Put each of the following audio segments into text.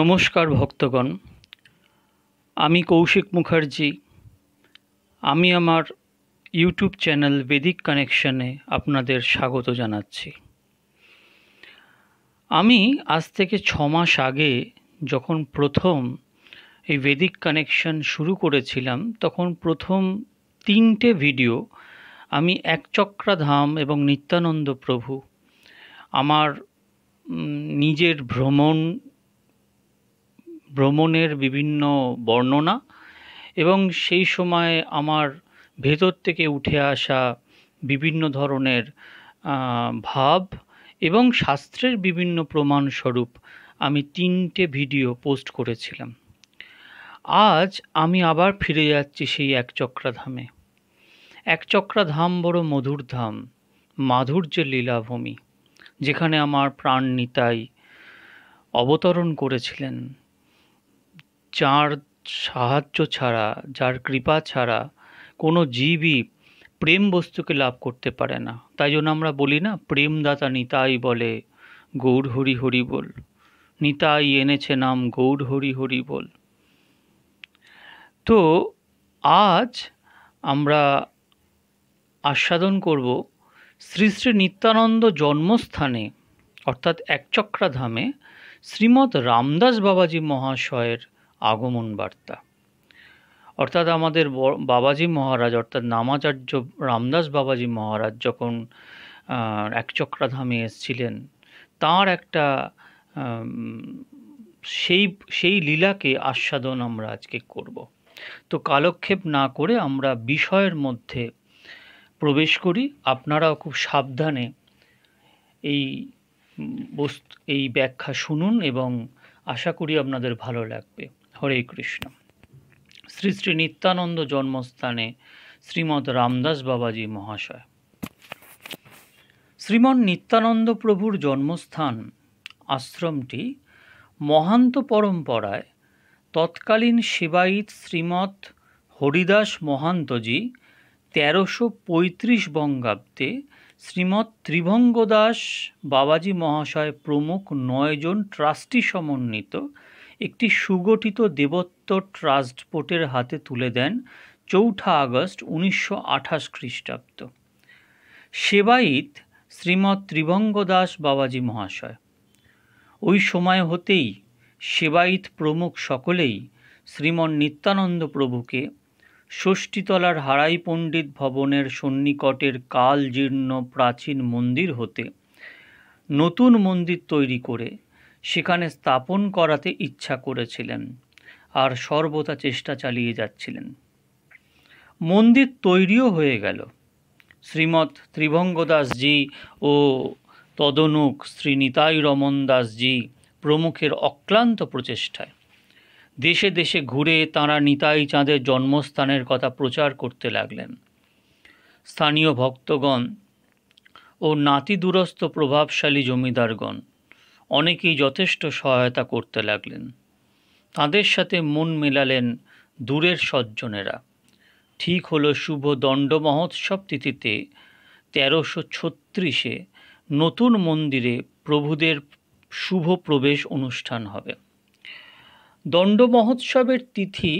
নমস্কার ভক্তগণ আমি কৌশিক মুখার্জি আমি আমার ইউটিউব চ্যানেল বেদিক কানেকশনে আপনাদের স্বাগত জানাচ্ছি আমি আজ থেকে ছ মাস আগে যখন প্রথম এই বেদিক কানেকশন শুরু করেছিলাম তখন প্রথম তিনটে ভিডিও আমি একচক্রাধাম এবং নিত্যানন্দ প্রভু আমার নিজের ভ্রমণ ভ্রমণের বিভিন্ন বর্ণনা এবং সেই সময় আমার ভেতর থেকে উঠে আসা বিভিন্ন ধরনের ভাব এবং শাস্ত্রের বিভিন্ন প্রমাণস্বরূপ আমি তিনটে ভিডিও পোস্ট করেছিলাম আজ আমি আবার ফিরে যাচ্ছি সেই একচক্রাধামে একচক্রাধাম বড় মধুর ধাম মাধুর্যের লীলাভূমি যেখানে আমার প্রাণ নিতাই অবতরণ করেছিলেন যাঁর সাহায্য ছাড়া যার কৃপা ছাড়া কোনো জীবই প্রেম বস্তুকে লাভ করতে পারে না তাই জন্য আমরা বলি না প্রেমদাতা নিতাই বলে গৌর হরি হরি বল নিতাই এনেছে নাম গৌর হরি হরি বল তো আজ আমরা আস্বাদন করব শ্রী শ্রী নিত্যানন্দ জন্মস্থানে অর্থাৎ একচক্রাধামে শ্রীমৎ রামদাস বাবাজি মহাশয়ের আগমন বার্তা অর্থাৎ আমাদের বাবাজি মহারাজ অর্থাৎ নামাচার্য রামদাস বাবাজি মহারাজ যখন চক্রাধামে এসেছিলেন তার একটা সেই সেই লীলাকে আস্বাদন আমরা আজকে করব তো কালক্ষেপ না করে আমরা বিষয়ের মধ্যে প্রবেশ করি আপনারাও খুব সাবধানে এই বস্তু এই ব্যাখ্যা শুনুন এবং আশা করি আপনাদের ভালো লাগবে হরে কৃষ্ণ শ্রী শ্রী নিত্যানন্দ জন্মস্থানে শ্রীমদ রামদাস বাবাজি মহাশয় শ্রীমন নিত্যানন্দ প্রভুর জন্মস্থান আশ্রমটি মহান্ত পরম্পরায় তৎকালীন সেবায়িত শ্রীমৎ হরিদাস মহান্তজি তেরোশো পঁয়ত্রিশ বঙ্গাব্দে শ্রীমৎ ত্রিভঙ্গদাস বাবাজি মহাশয় প্রমুখ নয়জন ট্রাস্টি সমন্বিত একটি সুগঠিত দেবত্ব ট্রাস্ট বোর্ডের হাতে তুলে দেন চৌঠা আগস্ট উনিশশো আঠাশ খ্রিস্টাব্দ সেবাইত শ্রীমৎ ত্রিভঙ্গ দাস বাবাজি মহাশয় ওই সময় হতেই সেবাইত প্রমুখ সকলেই শ্রীমৎ নিত্যানন্দ প্রভুকে ষষ্ঠীতলার হারাই পণ্ডিত ভবনের সন্নিকটের কাল জীর্ণ প্রাচীন মন্দির হতে নতুন মন্দির তৈরি করে সেখানে স্থাপন করাতে ইচ্ছা করেছিলেন আর সর্বদা চেষ্টা চালিয়ে যাচ্ছিলেন মন্দির তৈরিও হয়ে গেল শ্রীমৎ ত্রিভঙ্গদাসজি ও তদনুক শ্রী নিতাই রমন দাসজি প্রমুখের অক্লান্ত প্রচেষ্টায় দেশে দেশে ঘুরে তাঁরা নিতাই চাঁদের জন্মস্থানের কথা প্রচার করতে লাগলেন স্থানীয় ভক্তগণ ও দূরস্থ প্রভাবশালী জমিদারগণ অনেকেই যথেষ্ট সহায়তা করতে লাগলেন তাদের সাথে মন মেলালেন দূরের সজ্জনেরা ঠিক হল শুভ দণ্ড মহোৎসব তিথিতে তেরোশো ছত্রিশে নতুন মন্দিরে প্রভুদের শুভ প্রবেশ অনুষ্ঠান হবে দণ্ড মহোৎসবের তিথি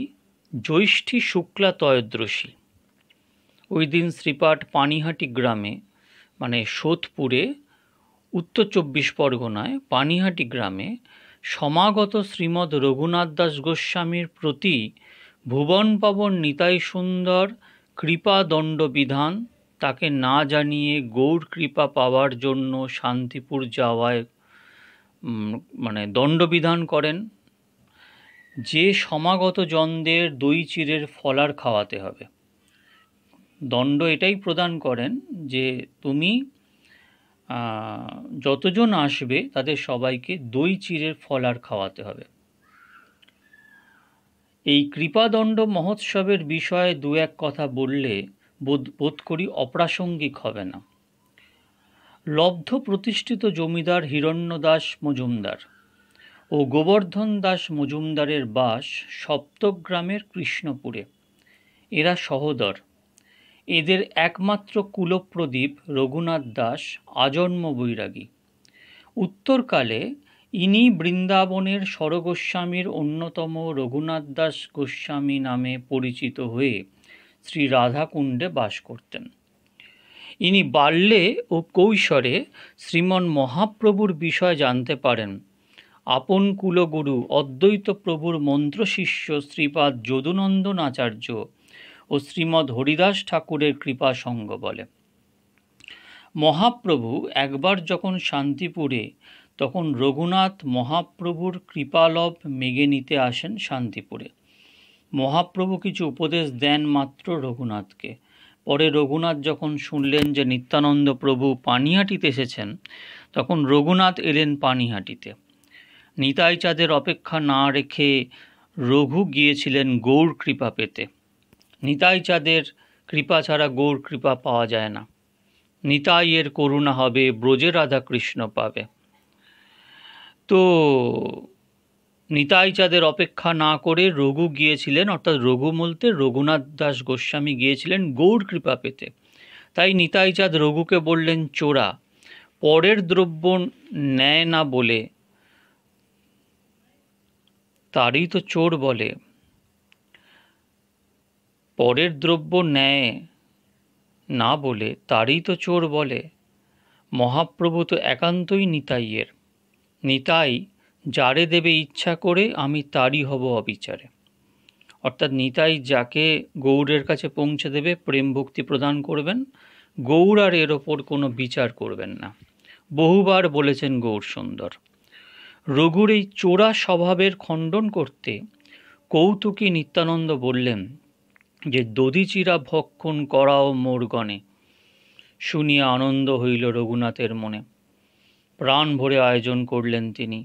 জ্যৈষ্ঠী শুক্লা তয়দ্রসী ওই দিন শ্রীপাঠ পানিহাটি গ্রামে মানে সোধপুরে উত্তর চব্বিশ পরগনায় পানিহাটি গ্রামে সমাগত শ্রীমৎ রঘুনাথ দাস গোস্বামীর প্রতি ভুবন পাবন নিতাই সুন্দর কৃপাদণ্ডবিধান তাকে না জানিয়ে গৌর কৃপা পাওয়ার জন্য শান্তিপুর যাওয়ায় মানে দণ্ডবিধান করেন যে সমাগত জনদের দই চিরের ফলার খাওয়াতে হবে দণ্ড এটাই প্রদান করেন যে তুমি যতজন আসবে তাদের সবাইকে দই চিরের ফল আর খাওয়াতে হবে এই কৃপাদণ্ড মহোৎসবের বিষয়ে দু এক কথা বললে বোধ বোধ করি অপ্রাসঙ্গিক হবে না লব্ধ প্রতিষ্ঠিত জমিদার হিরণ্য দাস মজুমদার ও গোবর্ধন দাস মজুমদারের বাস সপ্তগ্রামের কৃষ্ণপুরে এরা সহদর এদের একমাত্র কুলপ্রদীপ রঘুনাথ দাস আজন্ম বৈরাগী উত্তরকালে ইনি বৃন্দাবনের স্বরগোস্বামীর অন্যতম রঘুনাথ দাস গোস্বামী নামে পরিচিত হয়ে শ্রী রাধাকুণ্ডে বাস করতেন ইনি বাল্যে ও কৈশরে শ্রীমন মহাপ্রভুর বিষয় জানতে পারেন আপন কুলগুরু অদ্বৈত প্রভুর মন্ত্রশিষ্য শ্রীপাদ যদুনন্দন আচার্য ও শ্রীমদ হরিদাস ঠাকুরের কৃপা সঙ্গ বলে মহাপ্রভু একবার যখন শান্তিপুরে তখন রঘুনাথ মহাপ্রভুর কৃপালভ মেগে নিতে আসেন শান্তিপুরে মহাপ্রভু কিছু উপদেশ দেন মাত্র রঘুনাথকে পরে রঘুনাথ যখন শুনলেন যে নিত্যানন্দ প্রভু পানিহাটিতে এসেছেন তখন রঘুনাথ এলেন পানিহাটিতে নিতাইচাঁদের অপেক্ষা না রেখে রঘু গিয়েছিলেন গৌর কৃপা পেতে নিতাই চাঁদের কৃপা ছাড়া গৌর কৃপা পাওয়া যায় না নিতাইয়ের করুণা হবে ব্রজে রাধা কৃষ্ণ পাবে তো নিতাই চাঁদের অপেক্ষা না করে রঘু গিয়েছিলেন অর্থাৎ রঘু বলতে রঘুনাথ দাস গোস্বামী গিয়েছিলেন গৌর কৃপা পেতে তাই নিতাই চাঁদ রঘুকে বললেন চোরা পরের দ্রব্য নেয় না বলে তারই তো চোর বলে পরের দ্রব্য নেয় না বলে তারই তো চোর বলে মহাপ্রভু তো একান্তই নিতাইয়ের নিতাই যারে দেবে ইচ্ছা করে আমি তারই হব অবিচারে অর্থাৎ নিতাই যাকে গৌড়ের কাছে পৌঁছে দেবে প্রেম ভক্তি প্রদান করবেন গৌর আর এর ওপর কোনো বিচার করবেন না বহুবার বলেছেন গৌর সুন্দর রঘুর এই চোরা স্বভাবের খণ্ডন করতে কৌতুকী নিত্যানন্দ বললেন যে দধিচিরা ভক্ষণ করাও মোর গণে শুনিয়া আনন্দ হইল রঘুনাথের মনে প্রাণ ভরে আয়োজন করলেন তিনি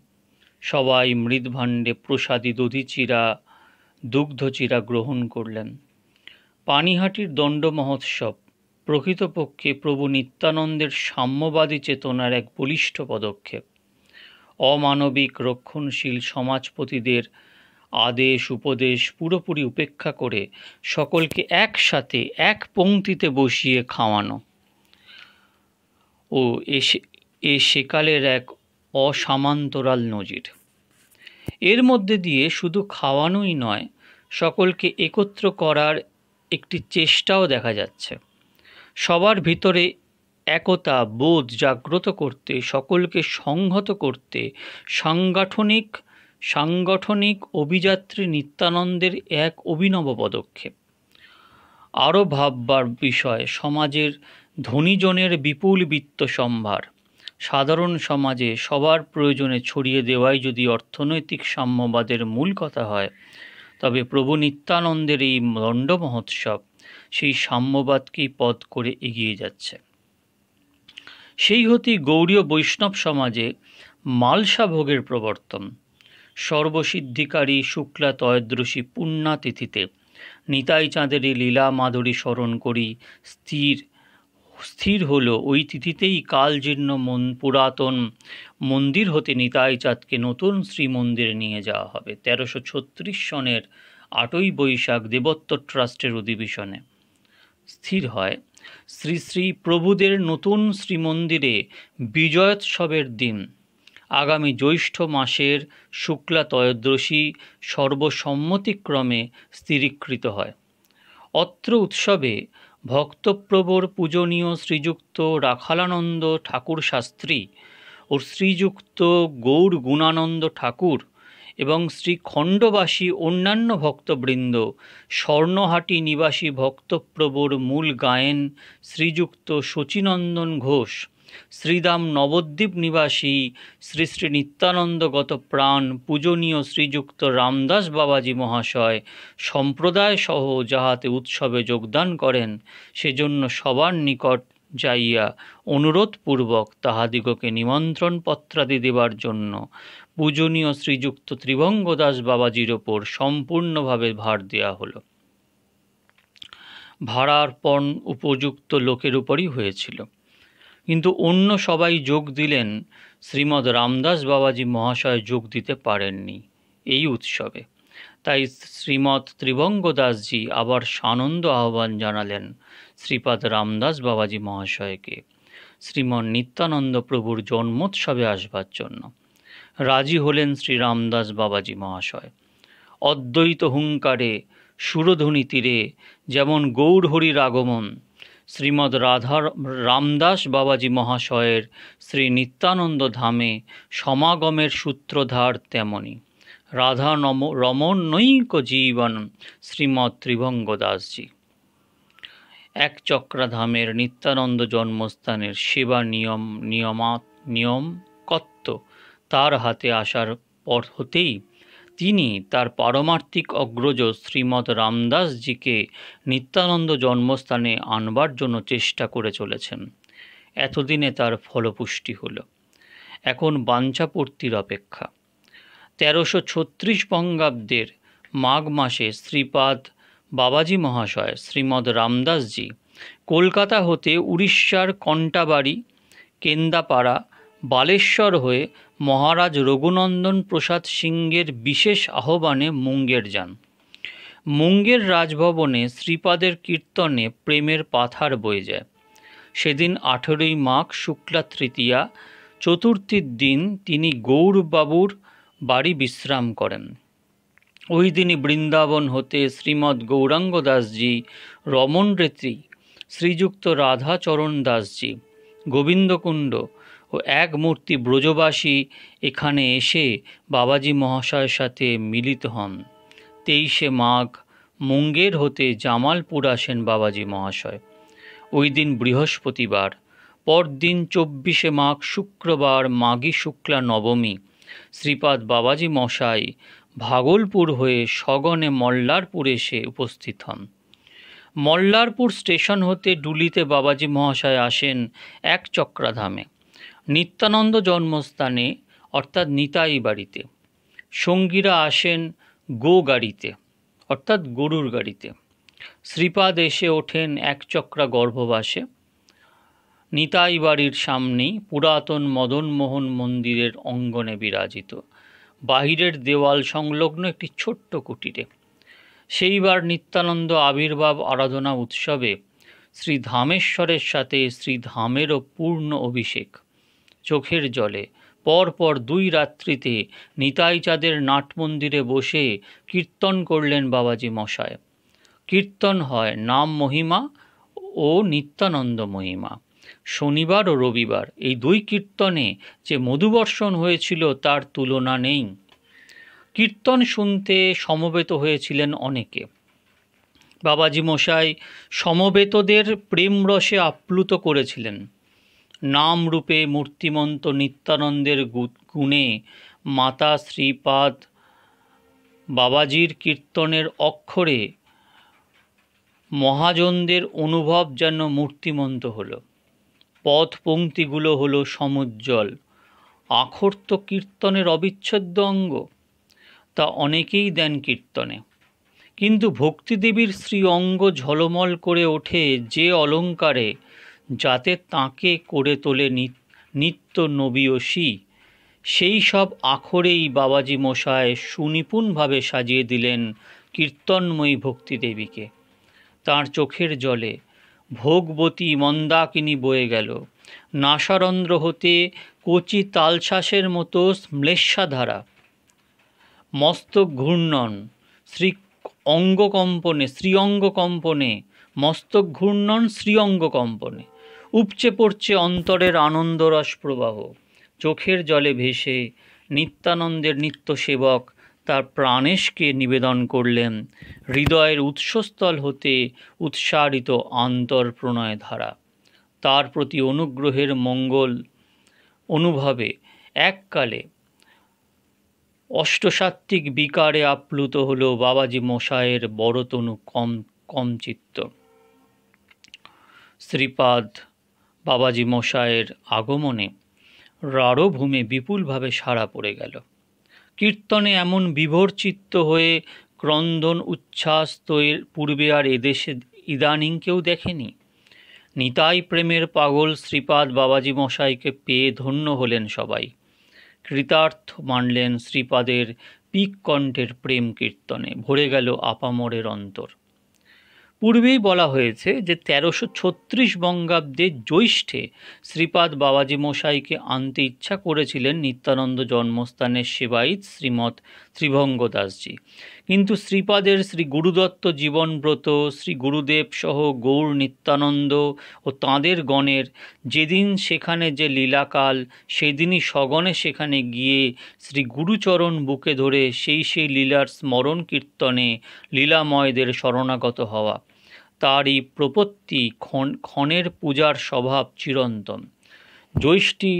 সবাই মৃদভাণ্ডে প্রসাদী দধিচিরা দুগ্ধচিরা গ্রহণ করলেন পানিহাটির দণ্ড মহোৎসব প্রকৃতপক্ষে প্রভু নিত্যানন্দের সাম্যবাদী চেতনার এক বলিষ্ঠ পদক্ষেপ অমানবিক রক্ষণশীল সমাজপতিদের আদেশ উপদেশ পুরোপুরি উপেক্ষা করে সকলকে একসাথে এক পংক্তিতে বসিয়ে খাওয়ানো ও এ সেকালের এক অসামান্তরাল নজির এর মধ্যে দিয়ে শুধু খাওয়ানোই নয় সকলকে একত্র করার একটি চেষ্টাও দেখা যাচ্ছে সবার ভিতরে একতা বোধ জাগ্রত করতে সকলকে সংহত করতে সাংগঠনিক সাংগঠনিক অভিযাত্রী নিত্যানন্দের এক অভিনব পদক্ষেপ আরও ভাববার বিষয় সমাজের ধনীজনের বিপুল বিত্ত সম্ভার সাধারণ সমাজে সবার প্রয়োজনে ছড়িয়ে দেওয়াই যদি অর্থনৈতিক সাম্যবাদের মূল কথা হয় তবে প্রভু নিত্যানন্দের এই দণ্ড মহোৎসব সেই সাম্যবাদকেই পদ করে এগিয়ে যাচ্ছে সেই হতি গৌরীয় বৈষ্ণব সমাজে মালসা ভোগের প্রবর্তন সর্বসিদ্ধিকারী শুক্লা তয়দ্রসী পুণ্যাতিথিতে নিতাই চাঁদেরই লীলা মাধুরী স্মরণ করি স্থির স্থির হল ওই তিথিতেই কালজীর্ণ মন পুরাতন মন্দির হতে নিতাই চাঁদকে নতুন শ্রীমন্দিরে নিয়ে যাওয়া হবে তেরোশো ছত্রিশ সনের আটই বৈশাখ দেবত্ব ট্রাস্টের অধিবেশনে স্থির হয় শ্রী শ্রী প্রভুদের নতুন শ্রীমন্দিরে বিজয়োৎসবের দিন আগামী জ্যৈষ্ঠ মাসের শুক্লা ত্রয়োদশী সর্বসম্মতিক্রমে স্থিরীকৃত হয় অত্র উৎসবে ভক্তপ্রবর পূজনীয় শ্রীযুক্ত রাখালানন্দ ঠাকুর শাস্ত্রী ও শ্রীযুক্ত গৌর গুণানন্দ ঠাকুর এবং শ্রীখণ্ডবাসী অন্যান্য ভক্তবৃন্দ স্বর্ণহাটি নিবাসী ভক্তপ্রবর মূল গায়েন শ্রীযুক্ত শচীনন্দন ঘোষ শ্রীদাম নবদ্বীপ নিবাসী শ্রী শ্রী নিত্যানন্দগত প্রাণ পূজনীয় শ্রীযুক্ত রামদাস বাবাজি মহাশয় সম্প্রদায় সহ যাহাতে উৎসবে যোগদান করেন সেজন্য সবার নিকট যাইয়া অনুরোধপূর্বক তাহাদিগকে নিমন্ত্রণ পত্রাদি দেবার জন্য পূজনীয় শ্রীযুক্ত ত্রিভঙ্গদাস বাবাজির ওপর সম্পূর্ণভাবে ভার দেয়া হলো পণ উপযুক্ত লোকের উপরই হয়েছিল কিন্তু অন্য সবাই যোগ দিলেন শ্রীমদ রামদাস বাবাজি মহাশয় যোগ দিতে পারেননি এই উৎসবে তাই শ্রীমদ ত্রিভঙ্গ দাসজি আবার সানন্দ আহ্বান জানালেন শ্রীপাদ রামদাস বাবাজি মহাশয়কে শ্রীমন নিত্যানন্দ প্রভুর জন্মোৎসবে আসবার জন্য রাজি হলেন শ্রী রামদাস বাবাজি মহাশয় অদ্বৈত হুঙ্কারে সুরধ্বনি তীরে যেমন গৌরহরির আগমন শ্রীমদ রাধা রামদাস বাবাজি মহাশয়ের শ্রী নিত্যানন্দ ধামে সমাগমের সূত্রধার তেমনি রাধা নম রমণৈক জীবন শ্রীমৎ ত্রিভঙ্গ দাসজি এক চক্রাধামের নিত্যানন্দ জন্মস্থানের সেবা নিয়ম নিয়মাত নিয়ম কত্ত তার হাতে আসার পর হতেই তিনি তার পারমার্থিক অগ্রজ শ্রীমদ রামদাসজিকে নিত্যানন্দ জন্মস্থানে আনবার জন্য চেষ্টা করে চলেছেন এতদিনে তার ফলপুষ্টি হল এখন বাঞ্ছাপূর্তির অপেক্ষা তেরোশো ছত্রিশ বঙ্গাব্দের মাঘ মাসে শ্রীপাদ বাবাজি মহাশয় শ্রীমদ রামদাসজি কলকাতা হতে উড়িষ্যার কণ্টাবাড়ি কেন্দাপাড়া বালেশ্বর হয়ে মহারাজ রঘুনন্দন প্রসাদ সিংহের বিশেষ আহ্বানে মুঙ্গের যান মুঙ্গের রাজভবনে শ্রীপাদের কীর্তনে প্রেমের পাথার বয়ে যায় সেদিন আঠেরোই মাঘ শুক্লা তৃতীয়া চতুর্থীর দিন তিনি গৌরবাবুর বাড়ি বিশ্রাম করেন ওই দিনই বৃন্দাবন হতে শ্রীমৎ গৌরাঙ্গ দাসজি রমণ রেত্রী শ্রীযুক্ত রাধাচরণ দাসজি গোবিন্দকুণ্ড ও এক মূর্তি ব্রজবাসী এখানে এসে বাবাজি মহাশয়ের সাথে মিলিত হন তেইশে মাঘ মুঙ্গের হতে জামালপুর আসেন বাবাজি মহাশয় ওই দিন বৃহস্পতিবার পরদিন চব্বিশে মাঘ শুক্রবার মাঘী শুক্লা নবমী শ্রীপাদ বাবাজি মশাই ভাগলপুর হয়ে সগনে মল্লারপুর এসে উপস্থিত হন মল্লারপুর স্টেশন হতে ডুলিতে বাবাজি মহাশয় আসেন এক চক্রাধামে নিত্যানন্দ জন্মস্থানে অর্থাৎ নিতাই বাড়িতে সঙ্গীরা আসেন গো গাড়িতে অর্থাৎ গরুর গাড়িতে শ্রীপাদ এসে ওঠেন একচক্রা গর্ভবাসে নিতাই বাড়ির সামনেই পুরাতন মদনমোহন মন্দিরের অঙ্গনে বিরাজিত বাহিরের দেওয়াল সংলগ্ন একটি ছোট্ট কুটিরে সেইবার নিত্যানন্দ আবির্ভাব আরাধনা উৎসবে শ্রী ধামেশ্বরের সাথে শ্রী ধামেরও পূর্ণ অভিষেক চোখের জলে পরপর দুই রাত্রিতে নিতাই চাঁদের নাটমন্দিরে বসে কীর্তন করলেন বাবাজি মশায় কীর্তন হয় নাম মহিমা ও নিত্যানন্দ মহিমা শনিবার ও রবিবার এই দুই কীর্তনে যে মধুবর্ষণ হয়েছিল তার তুলনা নেই কীর্তন শুনতে সমবেত হয়েছিলেন অনেকে বাবাজি মশাই সমবেতদের প্রেমরসে আপ্লুত করেছিলেন নাম রূপে মূর্তিমন্ত নিত্যানন্দের গুণে মাতা শ্রীপাদ বাবাজির কীর্তনের অক্ষরে মহাজনদের অনুভব যেন মূর্তিমন্ত হল পথ পঙ্ক্তিগুলো হলো সমুজ্জ্বল আখর তো কীর্তনের অবিচ্ছেদ্য অঙ্গ তা অনেকেই দেন কীর্তনে কিন্তু ভক্তিদেবীর শ্রী অঙ্গ ঝলমল করে ওঠে যে অলঙ্কারে যাতে তাঁকে করে তোলে নিত্য নবীয়সী সেই সব আখরেই বাবাজি মশায় সুনিপুণভাবে সাজিয়ে দিলেন কীর্তনময়ী ভক্তিদেবীকে তার চোখের জলে ভোগবতী মন্দাকিনী বয়ে গেল নাসারন্ধ্র হতে কচি তালশ্বাসের মতো শ্লেষাধারা মস্তক ঘূর্ণন শ্রী অঙ্গকম্পনে শ্রীঅঙ্গকম্পনে মস্তক ঘূর্ণন শ্রীঅঙ্গকম্পনে উপচে পড়ছে অন্তরের আনন্দরস প্রবাহ চোখের জলে ভেসে নিত্যানন্দের নিত্য সেবক তার প্রাণেশকে নিবেদন করলেন হৃদয়ের উৎসস্থল হতে উৎসারিত আন্তর প্রণয় ধারা তার প্রতি অনুগ্রহের মঙ্গল অনুভবে এককালে অষ্টসাত্ত্বিক বিকারে আপ্লুত হল বাবাজি মশায়ের বড়তনু কম কমচিত্ত শ্রীপাদ বাবাজি মশায়ের আগমনে রাড়ভূমে বিপুলভাবে সাড়া পড়ে গেল কীর্তনে এমন বিভরচিত্ত হয়ে ক্রন্দন উচ্ছ্বাস তো এর পূর্বে আর এদেশে ইদানিং কেউ দেখেনি নিতাই প্রেমের পাগল শ্রীপাদ বাবাজি মশাইকে পেয়ে ধন্য হলেন সবাই কৃতার্থ মানলেন শ্রীপাদের পিক কণ্ঠের প্রেম কীর্তনে ভরে গেল আপামরের অন্তর পূর্বেই বলা হয়েছে যে তেরোশো ছত্রিশ বঙ্গাব্দে জ্যৈষ্ঠে শ্রীপাদ বাবাজি মশাইকে আনতে ইচ্ছা করেছিলেন নিত্যানন্দ জন্মস্থানের সেবায়িত শ্রীমত শ্রীভঙ্গ দাসজি কিন্তু শ্রীপাদের শ্রী গুরুদত্ত জীবনব্রত শ্রী গুরুদেব সহ গৌর নিত্যানন্দ ও তাঁদের গণের যেদিন সেখানে যে লীলাকাল সেদিনই সগণে সেখানে গিয়ে শ্রী গুরুচরণ বুকে ধরে সেই সেই লীলার স্মরণ কীর্তনে লীলাময়দের শরণাগত হওয়া তারই প্রপত্তি ক্ষণ ক্ষণের পূজার স্বভাব চিরন্তন জ্যৈষ্ঠী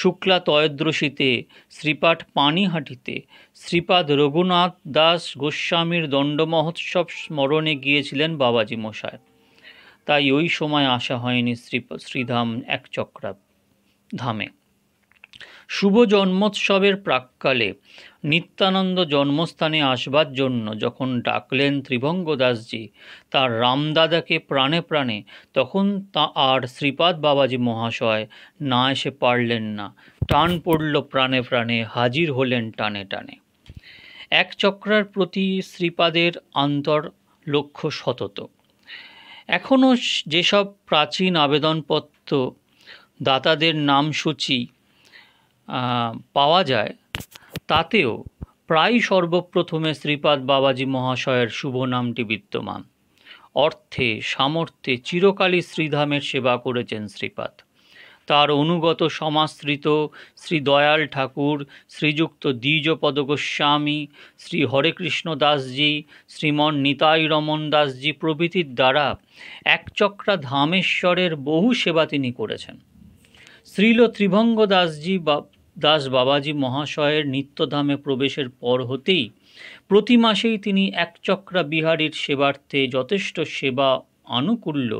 শুক্লা তয়দ্রসীতে শ্রীপাঠ পানিহাটিতে শ্রীপাদ রঘুনাথ দাস গোস্বামীর দণ্ড মহোৎসব স্মরণে গিয়েছিলেন বাবাজি মশায় তাই ওই সময় আসা হয়নি শ্রী শ্রীধাম এক চক্রা ধামে শুভ জন্মোৎসবের প্রাককালে নিত্যানন্দ জন্মস্থানে আসবার জন্য যখন ডাকলেন ত্রিভঙ্গ দাসজি তার রামদাদাকে প্রাণে প্রাণে তখন তা আর শ্রীপাদ বাবাজি মহাশয় না এসে পারলেন না টান পড়ল প্রাণে প্রাণে হাজির হলেন টানে টানে এক চক্রার প্রতি শ্রীপাদের আন্তর লক্ষ্য সতত এখনও যেসব প্রাচীন আবেদনপত্র দাতাদের নামসূচি পাওয়া যায় তাতেও প্রায় সর্বপ্রথমে শ্রীপাদ বাবাজি মহাশয়ের শুভ নামটি বিদ্যমান অর্থে সামর্থ্যে চিরকালই শ্রীধামের সেবা করেছেন শ্রীপাদ তার অনুগত সমাশ্রিত শ্রী দয়াল ঠাকুর শ্রীযুক্ত দ্বিজপদ গোস্বামী শ্রী হরেকৃষ্ণ দাসজি শ্রীমন নিতাই রমন দাসজি প্রভৃতির দ্বারা একচক্রা ধামেশ্বরের বহু সেবা তিনি করেছেন শ্রীল ত্রিভঙ্গ দাসজি বা দাস বাবাজি মহাশয়ের নিত্যধামে প্রবেশের পর হতেই প্রতি মাসেই তিনি একচক্রা বিহারীর সেবার্থে যথেষ্ট সেবা আনুকূল্য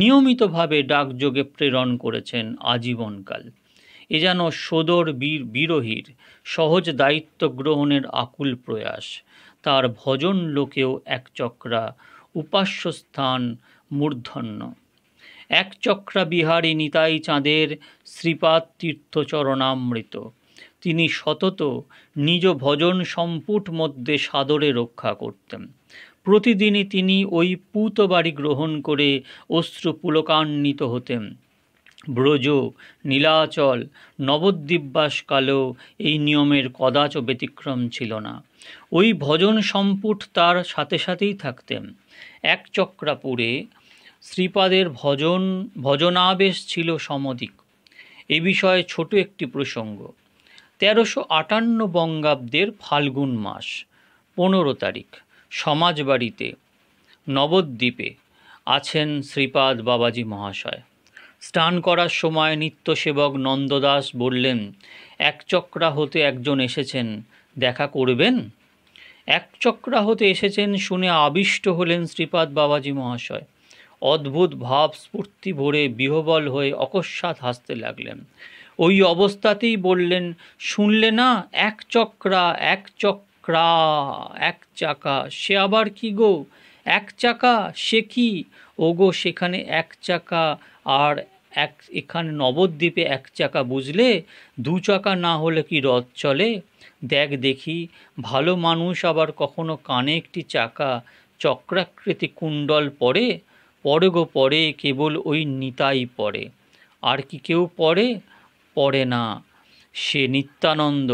নিয়মিতভাবে ডাকযোগে প্রেরণ করেছেন আজীবনকাল এ যেন সদর বীর বিরোহীর সহজ দায়িত্ব গ্রহণের আকুল প্রয়াস তার ভজন লোকেও একচক্রা উপাস্য স্থান মূর্ধন্য এক চক্রা বিহারী নিতাই চাঁদের শ্রীপাদ তীর্থচরণামৃত তিনি সতত নিজ ভজন সম্পুট মধ্যে সাদরে রক্ষা করতেন প্রতিদিনই তিনি ওই পুত বাড়ি গ্রহণ করে অশ্রু পুলকান্বিত হতেন ব্রজ নীলাচল নবদ্বীপবাসকালেও এই নিয়মের কদাচ ব্যতিক্রম ছিল না ওই ভজন সম্পুট তার সাথে সাথেই থাকতেন এক চক্রাপুরে শ্রীপাদের ভজন ভজনাবেশ ছিল সমধিক এ বিষয়ে ছোট একটি প্রসঙ্গ তেরোশো আটান্ন বঙ্গাব্দের ফাল্গুন মাস পনেরো তারিখ সমাজবাড়িতে নবদ্বীপে আছেন শ্রীপাদ বাবাজি মহাশয় স্নান করার সময় নিত্যসেবক নন্দদাস বললেন এক চক্রা হতে একজন এসেছেন দেখা করবেন এক চক্রা হতে এসেছেন শুনে আবিষ্ট হলেন শ্রীপাদ বাবাজি মহাশয় অদ্ভুত ভাব স্ফূর্তি ভরে বিহবল হয়ে অকস্মাৎ হাসতে লাগলেন ওই অবস্থাতেই বললেন শুনলে না এক চক্রা এক চক্রা এক চাকা সে আবার কি গো এক চাকা সে কি ওগো সেখানে এক চাকা আর এক এখানে নবদ্বীপে এক চাকা বুঝলে দু চাকা না হলে কি রথ চলে দেখ দেখি ভালো মানুষ আবার কখনো কানে একটি চাকা চক্রাকৃতি কুণ্ডল পরে পরে গো পরে কেবল ওই নিতাই পড়ে আর কি কেউ পড়ে পড়ে না সে নিত্যানন্দ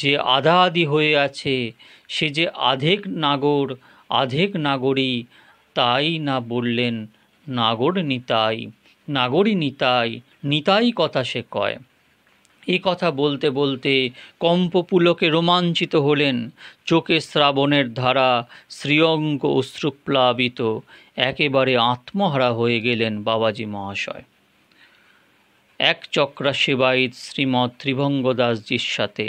যে আধা আধি হয়ে আছে সে যে আধেক নাগর আধেক নাগরী তাই না বললেন নাগর নিতাই নাগরী নিতাই নিতাই কথা সে কয় এ কথা বলতে বলতে কম্পপুলকে রোমাঞ্চিত হলেন চোখে শ্রাবণের ধারা শ্রীঅঙ্গ অশ্রুপ্লাবিত একেবারে আত্মহারা হয়ে গেলেন বাবাজি মহাশয় এক চক্রা সেবায়িত শ্রীমৎ ত্রিভঙ্গ দাসজির সাথে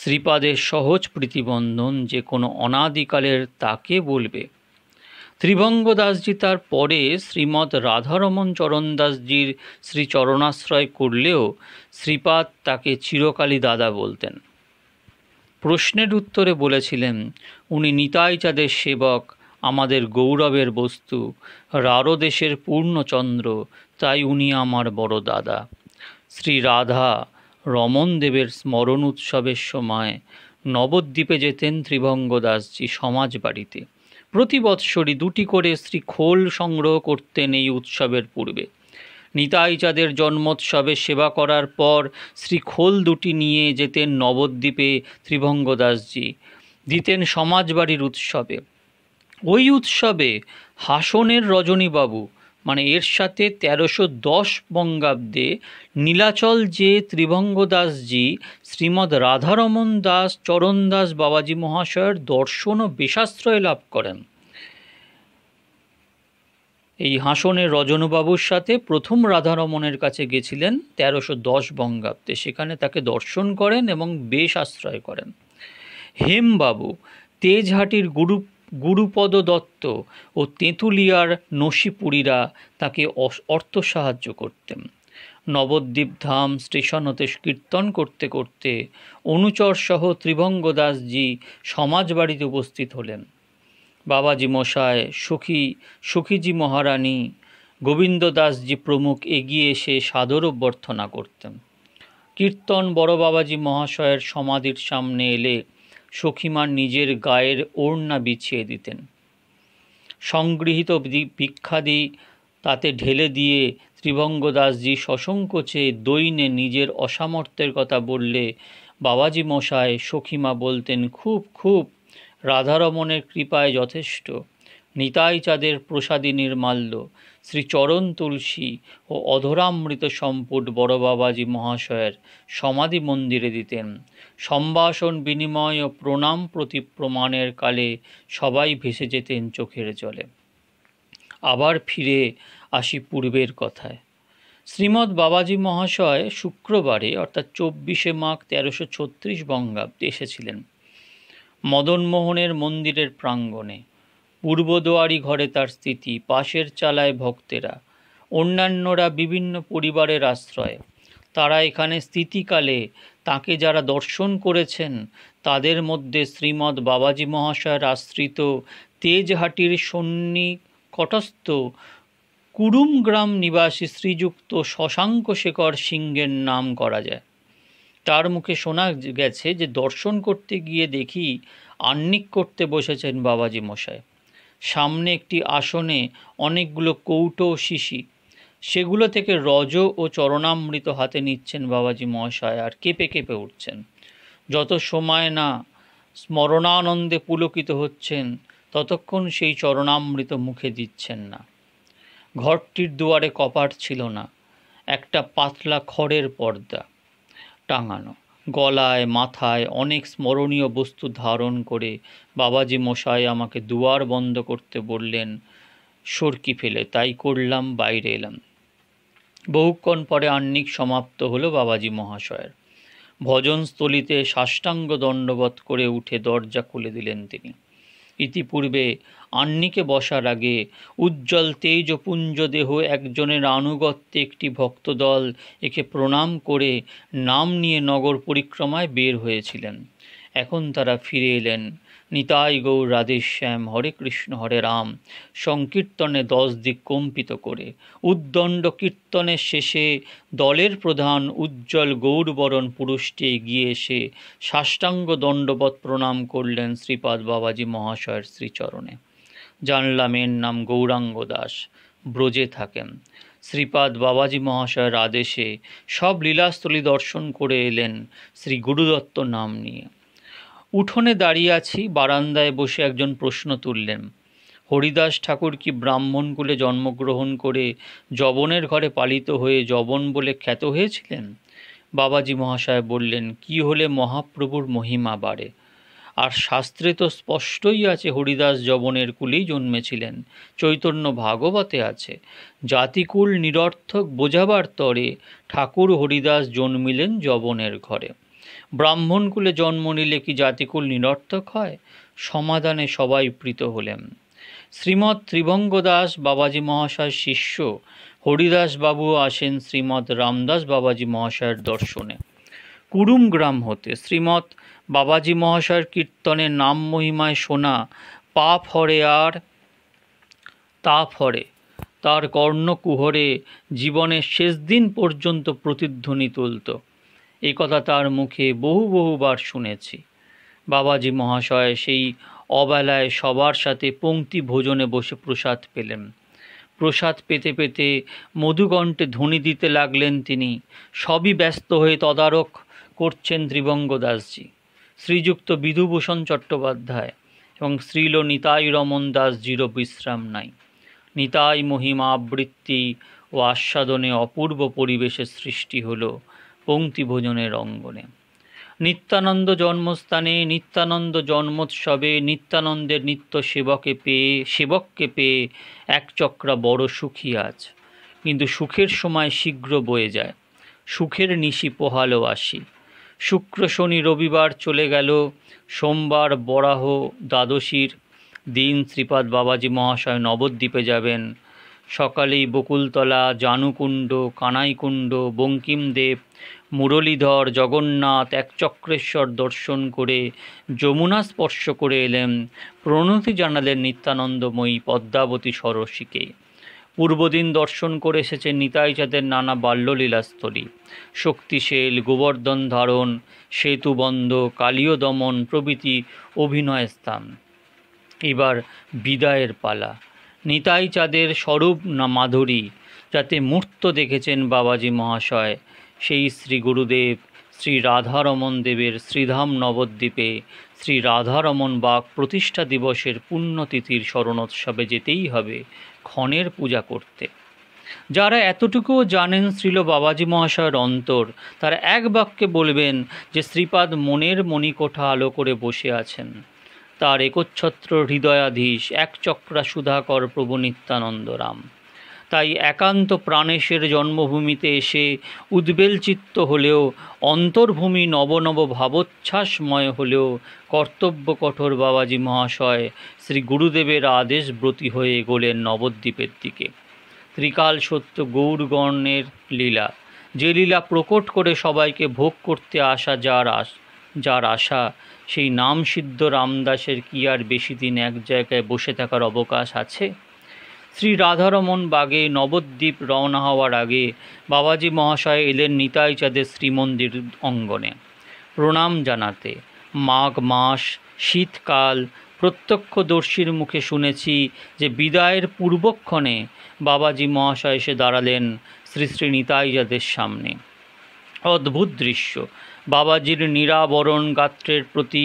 শ্রীপাদের সহজ প্রীতিবন্ধন যে কোনো অনাদিকালের তাকে বলবে ত্রিভঙ্গ দাসজি তার পরে শ্রীমৎ রাধারমন চরণ দাসজির শ্রীচরণাশ্রয় করলেও শ্রীপাদ তাকে চিরকালই দাদা বলতেন প্রশ্নের উত্তরে বলেছিলেন উনি নিতাইচাঁদের সেবক আমাদের গৌরবের বস্তু রারো দেশের পূর্ণচন্দ্র তাই উনি আমার বড় দাদা শ্রী রাধা রমন দেবের স্মরণ উৎসবের সময় নবদ্বীপে যেতেন ত্রিভঙ্গ দাসজি সমাজ বাড়িতে প্রতি বৎসরই দুটি করে শ্রী খোল সংগ্রহ করতেন এই উৎসবের পূর্বে নিতাইচাঁদের জন্মোৎসবে সেবা করার পর শ্রী খোল দুটি নিয়ে যেতেন নবদ্বীপে ত্রিভঙ্গ দাসজি দিতেন সমাজবাড়ির উৎসবে ওই উৎসবে হাসনের রজনীবাবু মানে এর সাথে তেরোশো দশ বঙ্গাব্দে নীলাচল যে ত্রিভঙ্গ দাসজি শ্রীমদ্ রাধারমন দাস চরণ দাস বাবাজি মহাশয়ের দর্শন ও বেশাশ্রয় লাভ করেন এই হাসনের রজনবাবুর সাথে প্রথম রাধারমণের কাছে গেছিলেন তেরোশো দশ বঙ্গাব্দে সেখানে তাকে দর্শন করেন এবং বেশ আশ্রয় করেন হেমবাবু তেজহাটির গুরু গুরুপদ দত্ত ও তেঁতুলিয়ার নসিপুরীরা তাকে অর্থ সাহায্য করতেন নবদ্বীপ ধাম স্টেশন হতে কীর্তন করতে করতে অনুচরসহ ত্রিভঙ্গ দাসজি সমাজ বাড়িতে উপস্থিত হলেন বাবাজি মশায় সুখী সুখীজি মহারানী গোবিন্দ দাসজি প্রমুখ এগিয়ে এসে সাদর অভ্যর্থনা করতেন কীর্তন বড় বাবাজি মহাশয়ের সমাধির সামনে এলে সখিমার নিজের গায়ের ওড়না বিছিয়ে দিতেন সংগৃহীত ভিক্ষাদি তাতে ঢেলে দিয়ে ত্রিভঙ্গদাসজি সসংকোচে দৈনে নিজের অসামর্থ্যের কথা বললে বাবাজি মশায় সখীমা বলতেন খুব খুব রাধারমণের কৃপায় যথেষ্ট নিতাই চাঁদের প্রসাদিনীর মাল্য শ্রীচরণ তুলসী ও অধরামৃত সম্পুট বড় বাবাজি মহাশয়ের সমাধি মন্দিরে দিতেন সম্ভাষণ বিনিময় ও প্রণাম প্রতি প্রমাণের কালে সবাই ভেসে যেতেন চোখের জলে আবার ফিরে আসি পূর্বের কথায় শ্রীমৎ বাবাজি মহাশয় শুক্রবারে অর্থাৎ চব্বিশে মাঘ তেরোশো ছত্রিশ বঙ্গাব্দে এসেছিলেন মদনমোহনের মন্দিরের প্রাঙ্গণে পূর্বদোয়ারি ঘরে তার স্থিতি পাশের চালায় ভক্তেরা অন্যান্যরা বিভিন্ন পরিবারের আশ্রয় তারা এখানে স্থিতিকালে তাকে যারা দর্শন করেছেন তাদের মধ্যে শ্রীমদ বাবাজি মহাশয়ের আশ্রিত তেজহাটির সন্নিকটস্থ কুরুমগ্রাম নিবাসী শ্রীযুক্ত শশাঙ্ক শেখর সিংহের নাম করা যায় তার মুখে শোনা গেছে যে দর্শন করতে গিয়ে দেখি আন্নিক করতে বসেছেন বাবাজি মশায় সামনে একটি আসনে অনেকগুলো কৌটো ও শিশি সেগুলো থেকে রজ ও চরণামৃত হাতে নিচ্ছেন বাবাজি মহাশয় আর কেঁপে কেঁপে উঠছেন যত সময় না স্মরণানন্দে পুলকিত হচ্ছেন ততক্ষণ সেই চরণামৃত মুখে দিচ্ছেন না ঘরটির দুয়ারে কপাট ছিল না একটা পাতলা খড়ের পর্দা টাঙানো গলায় মাথায় অনেক স্মরণীয় বস্তু ধারণ করে বাবাজি মশাই আমাকে দুয়ার বন্ধ করতে বললেন সরকি ফেলে তাই করলাম বাইরে এলাম বহুক্ষণ পরে আহ্নিক সমাপ্ত হলো বাবাজি মহাশয়ের ভজনস্থলিতে সাষ্টাঙ্গ দণ্ডবধ করে উঠে দরজা খুলে দিলেন তিনি ইতিপূর্বে আন্নিকে বসার আগে উজ্জ্বল তেজপুঞ্জ দেহ একজনের আনুগত্যে একটি ভক্তদল একে প্রণাম করে নাম নিয়ে নগর পরিক্রমায় বের হয়েছিলেন এখন তারা ফিরে এলেন নিতাই গৌর রাধেশ্যাম হরে কৃষ্ণ হরে রাম সংকীর্তনে দশ দিক কম্পিত করে উদ্দণ্ড কীর্তনের শেষে দলের প্রধান উজ্জ্বল গৌরবরণ পুরুষটি এগিয়ে এসে সাষ্টাঙ্গ দণ্ডবত প্রণাম করলেন শ্রীপাদ বাবাজি মহাশয়ের শ্রীচরণে জানলাম এর নাম গৌরাঙ্গ দাস ব্রজে থাকেন শ্রীপাদ বাবাজি মহাশয়ের আদেশে সব লীলাস্থলী দর্শন করে এলেন শ্রী গুরুদত্ত নাম নিয়ে উঠোনে দাঁড়িয়ে আছি বারান্দায় বসে একজন প্রশ্ন তুললেন হরিদাস ঠাকুর কি ব্রাহ্মণকুলে জন্মগ্রহণ করে জবনের ঘরে পালিত হয়ে জবন বলে খ্যাত হয়েছিলেন বাবাজি মহাশয় বললেন কি হলে মহাপ্রভুর মহিমা বাড়ে আর শাস্ত্রে তো স্পষ্টই আছে হরিদাস যবনের কুলেই জন্মেছিলেন চৈতন্য ভাগবতে আছে জাতিকুল নিরর্থক বোঝাবার তরে ঠাকুর হরিদাস জন্মিলেন যবনের ঘরে ব্রাহ্মণকুলে জন্ম নিলে কি জাতিকুল নিরর্থক হয় সমাধানে সবাই প্রীত হলেন শ্রীমৎ ত্রিভঙ্গদাস বাবাজি মহাশয় শিষ্য হরিদাস বাবু আসেন শ্রীমৎ রামদাস বাবাজি মহাশয়ের দর্শনে গ্রাম হতে শ্রীমৎ বাবাজি মহাশয়ের কীর্তনের নাম মহিমায় শোনা পা ফরে আর তা ফরে তার কর্ণকুহরে জীবনের শেষ দিন পর্যন্ত প্রতিধ্বনি তুলত এ কথা তার মুখে বহু বহুবার শুনেছি বাবাজি মহাশয় সেই অবেলায় সবার সাথে পঙ্ক্তি ভোজনে বসে প্রসাদ পেলেন প্রসাদ পেতে পেতে মধুকণ্ঠে ধ্বনি দিতে লাগলেন তিনি সবই ব্যস্ত হয়ে তদারক করছেন ত্রিবঙ্গ দাসজি শ্রীযুক্ত বিধুভূষণ চট্টোপাধ্যায় এবং শ্রীল নিতাই রমন দাসজিরও বিশ্রাম নাই নিতাই মহিমা আবৃত্তি ও আস্বাদনে অপূর্ব পরিবেশের সৃষ্টি হল পঙ্ক্তিভোজনের অঙ্গনে নিত্যানন্দ জন্মস্থানে নিত্যানন্দ জন্মোৎসবে নিত্যানন্দের নিত্য সেবকে পেয়ে সেবককে পেয়ে এক চক্রা বড় সুখী আজ কিন্তু সুখের সময় শীঘ্র বয়ে যায় সুখের নিশি পোহালো আসি শুক্র শনি রবিবার চলে গেল সোমবার বরাহ দ্বাদশীর দিন শ্রীপাদ বাবাজি মহাশয় নবদ্বীপে যাবেন সকালেই বকুলতলা জানুকুণ্ড কানাইকুণ্ড বঙ্কিমদেব মুরলীধর জগন্নাথ একচক্রেশ্বর দর্শন করে যমুনা স্পর্শ করে এলেন প্রণতি জানালেন নিত্যানন্দময়ী পদ্মাবতী সরসীকে পূর্বদিন দর্শন করে এসেছে নিতাইচাঁদের নানা বাল্যলীলাস্থলী শক্তিশীল গোবর্ধন ধারণ সেতুবন্ধ কালীয় দমন প্রভৃতি অভিনয় স্থান এবার বিদায়ের পালা নিতাই চাঁদের স্বরূপ না মাধুরী যাতে মূর্ত দেখেছেন বাবাজি মহাশয় সেই শ্রী গুরুদেব শ্রী রাধারমন দেবের শ্রীধাম নবদ্বীপে শ্রী রাধারমন বাঘ প্রতিষ্ঠা দিবসের পুণ্যতিথির স্মরণোৎসবে যেতেই হবে ক্ষণের পূজা করতে যারা এতটুকুও জানেন শ্রীল বাবাজি মহাশয়ের অন্তর তারা এক বাক্যে বলবেন যে শ্রীপাদ মনের মণিকোঠা আলো করে বসে আছেন তার একচ্ছত্র হৃদয়াধীশ এক চক্রা সুধাকর প্রভু নিত্যানন্দ রাম তাই একান্ত প্রাণেশের জন্মভূমিতে এসে উদ্বেলচিত্ত হলেও অন্তর্ভূমি নবনব ভাবোচ্ছ্বাসময় হলেও কর্তব্য কঠোর বাবাজি মহাশয় শ্রী গুরুদেবের আদেশ ব্রতী হয়ে গোলেন নবদ্বীপের দিকে ত্রিকাল সত্য গৌরগণের লীলা যে লীলা প্রকট করে সবাইকে ভোগ করতে আসা যার আস যার আশা সেই নাম সিদ্ধ রামদাসের কি আর বেশি দিন এক জায়গায় বসে থাকার অবকাশ আছে শ্রী রাধারমন বাগে নবদ্বীপ রওনা হওয়ার আগে বাবাজি মহাশয় এলেন নিতাই চাঁদের শ্রীমন্দির অঙ্গনে প্রণাম জানাতে মাঘ মাস শীতকাল প্রত্যক্ষদর্শীর মুখে শুনেছি যে বিদায়ের পূর্বক্ষণে বাবাজি মহাশয় এসে দাঁড়ালেন শ্রী শ্রী নিতাইজাদের সামনে অদ্ভুত দৃশ্য বাবাজির নিরাবরণ গাত্রের প্রতি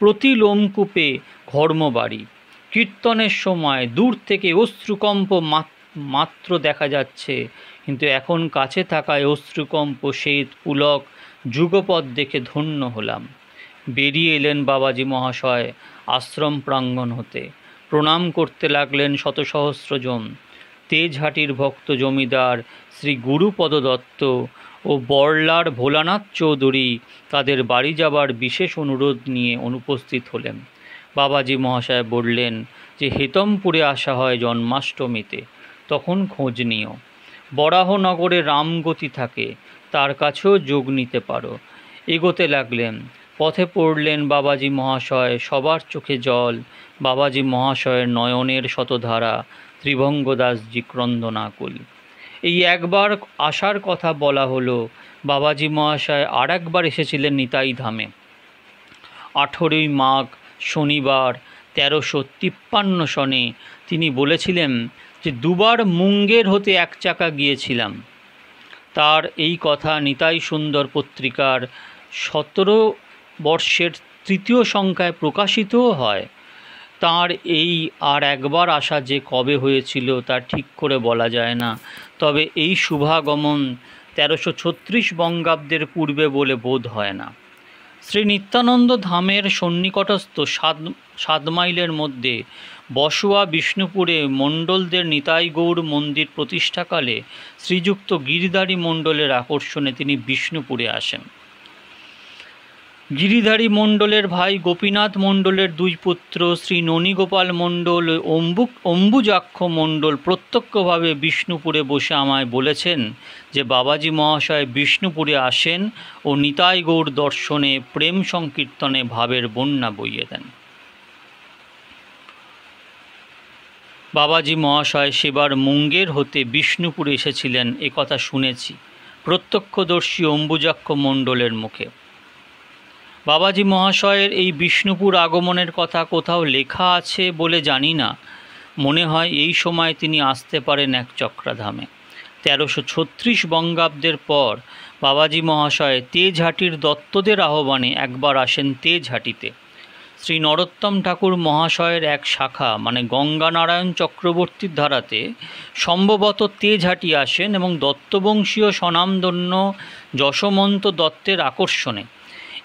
প্রতি লোমকূপে ঘর্মবাড়ি কীর্তনের সময় দূর থেকে অশ্রুকম্প মাত্র দেখা যাচ্ছে কিন্তু এখন কাছে থাকায় অশ্রুকম্প সেই পুলক যুগপদ দেখে ধন্য হলাম বেরিয়ে এলেন বাবাজি মহাশয় আশ্রম প্রাঙ্গণ হতে প্রণাম করতে লাগলেন শত সহস্রজন তেজহাটির ভক্ত জমিদার শ্রী গুরুপদ দত্ত ও বরলার ভোলানাথ চৌধুরী তাদের বাড়ি যাবার বিশেষ অনুরোধ নিয়ে অনুপস্থিত হলেন বাবাজি মহাশয় বললেন যে হেতমপুরে আসা হয় জন্মাষ্টমীতে তখন খোঁজ নিও বরাহনগরে রামগতি থাকে তার কাছেও যোগ নিতে পারো এগোতে লাগলেন পথে পড়লেন বাবাজি মহাশয় সবার চোখে জল বাবাজি মহাশয়ের নয়নের শতধারা ত্রিভঙ্গদাসজি ক্রন্দনাকুল এই একবার আসার কথা বলা হলো বাবাজি মহাশয় আর একবার এসেছিলেন নিতাই ধামে আঠেরোই মাঘ শনিবার তেরোশো তিপ্পান্ন সনে তিনি বলেছিলেন যে দুবার মুঙ্গের হতে এক চাকা গিয়েছিলাম তার এই কথা নিতাই সুন্দর পত্রিকার সতেরো বর্ষের তৃতীয় সংখ্যায় প্রকাশিতও হয় তার এই আর একবার আসা যে কবে হয়েছিল তা ঠিক করে বলা যায় না তবে এই শুভাগমন তেরোশো ছত্রিশ বঙ্গাব্দের পূর্বে বলে বোধ হয় না শ্রী নিত্যানন্দ ধামের সন্নিকটস্থ সাত সাত মাইলের মধ্যে বসুয়া বিষ্ণুপুরে মণ্ডলদের নিতাইগৌড় মন্দির প্রতিষ্ঠাকালে শ্রীযুক্ত গিরিদারি মণ্ডলের আকর্ষণে তিনি বিষ্ণুপুরে আসেন গিরিধারী মণ্ডলের ভাই গোপীনাথ মণ্ডলের দুই পুত্র শ্রী ননীগোপাল মণ্ডল অম্বু অম্বুজাক্ষ মণ্ডল প্রত্যক্ষভাবে বিষ্ণুপুরে বসে আমায় বলেছেন যে বাবাজি মহাশয় বিষ্ণুপুরে আসেন ও নিতাইগৌড় দর্শনে প্রেম সংকীর্তনে ভাবের বন্যা বইয়ে দেন বাবাজি মহাশয় সেবার মুঙ্গের হতে বিষ্ণুপুরে এসেছিলেন একথা শুনেছি প্রত্যক্ষদর্শী অম্বুজাক্ষ মণ্ডলের মুখে বাবাজি মহাশয়ের এই বিষ্ণুপুর আগমনের কথা কোথাও লেখা আছে বলে জানি না মনে হয় এই সময় তিনি আসতে পারেন এক চক্রাধামে তেরোশো ছত্রিশ বঙ্গাব্দের পর বাবাজি মহাশয় তেজহাটির দত্তদের আহ্বানে একবার আসেন তেজহাটিতে শ্রী নরোত্তম ঠাকুর মহাশয়ের এক শাখা মানে গঙ্গানারায়ণ চক্রবর্তীর ধারাতে সম্ভবত তেজহাটি আসেন এবং দত্তবংশীয় স্বনামধন্য যশমন্ত দত্তের আকর্ষণে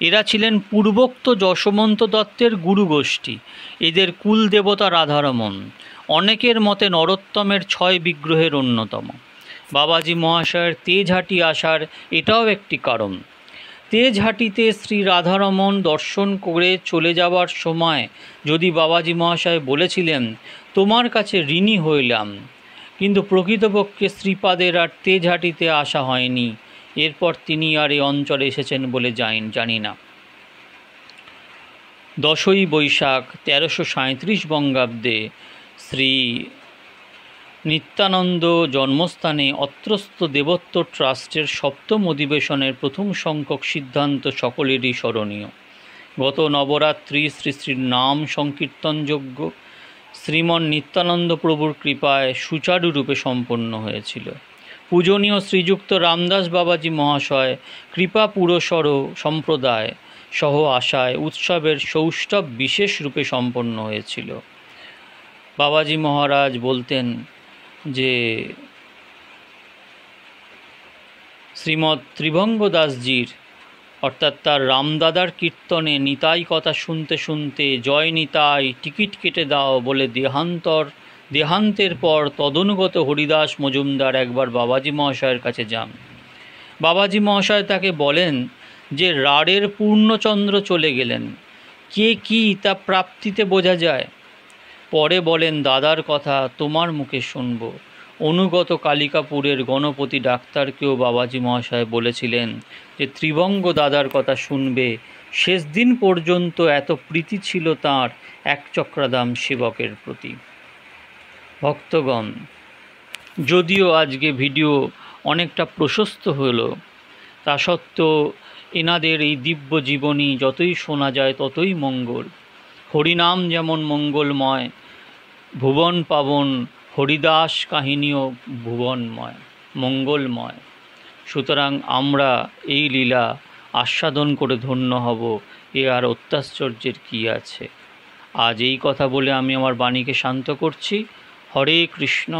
এরা ছিলেন পূর্বোক্ত যশমন্ত দত্তের গুরুগোষ্ঠী এদের কুল দেবতা রাধারমণ অনেকের মতে নরোত্তমের ছয় বিগ্রহের অন্যতম বাবাজি মহাশয়ের তেজহাটি আসার এটাও একটি কারণ তেজহাটিতে শ্রী রাধারমণ দর্শন করে চলে যাওয়ার সময় যদি বাবাজি মহাশয় বলেছিলেন তোমার কাছে ঋণী হইলাম কিন্তু প্রকৃতপক্ষে শ্রীপাদের আর তেজহাটিতে আসা হয়নি এরপর তিনি আর এ অঞ্চলে এসেছেন বলে জানি না দশই বৈশাখ তেরোশো সাঁত্রিশ বঙ্গাব্দে শ্রী নিত্যানন্দ জন্মস্থানে অত্রস্ত দেবত্ব ট্রাস্টের সপ্তম অধিবেশনের প্রথম সংখ্যক সিদ্ধান্ত সকলেরই স্মরণীয় গত নবরাত্রি শ্রী শ্রীর নাম সংকীর্তনযোগ্য শ্রীমন নিত্যানন্দ প্রভুর কৃপায় সুচারুরূপে সম্পন্ন হয়েছিল পূজনীয় শ্রীযুক্ত রামদাস বাবাজি মহাশয় কৃপা পুরসর সম্প্রদায় সহ আশায় উৎসবের সৌষ্ঠব বিশেষ রূপে সম্পন্ন হয়েছিল বাবাজি মহারাজ বলতেন যে শ্রীমৎ ত্রিভঙ্গ দাসজির অর্থাৎ তার রামদাদার কীর্তনে নিতাই কথা শুনতে শুনতে জয় নিতাই টিকিট কেটে দাও বলে দেহান্তর দেহান্তের পর তদনুগত হরিদাস মজুমদার একবার বাবাজি মহাশয়ের কাছে যান বাবাজি মহাশয় তাকে বলেন যে রাড়ের পূর্ণচন্দ্র চলে গেলেন কে কি তা প্রাপ্তিতে বোঝা যায় পরে বলেন দাদার কথা তোমার মুখে শুনব অনুগত কালিকাপুরের গণপতি ডাক্তারকেও বাবাজি মহাশয় বলেছিলেন যে ত্রিবঙ্গ দাদার কথা শুনবে শেষ দিন পর্যন্ত এত প্রীতি ছিল তার এক চক্রাদাম সেবকের প্রতি ভক্তগণ যদিও আজকে ভিডিও অনেকটা প্রশস্ত হল তা সত্ত্বেও এনাদের এই দিব্য জীবনী যতই শোনা যায় ততই মঙ্গল হরিনাম যেমন মঙ্গলময় ভুবন পাবন হরিদাস কাহিনীও ভুবনময় মঙ্গলময় সুতরাং আমরা এই লীলা আস্বাদন করে ধন্য হব এ আর অত্যাশ্চর্যের কী আছে আজ এই কথা বলে আমি আমার বাণীকে শান্ত করছি হরে কৃষ্ণ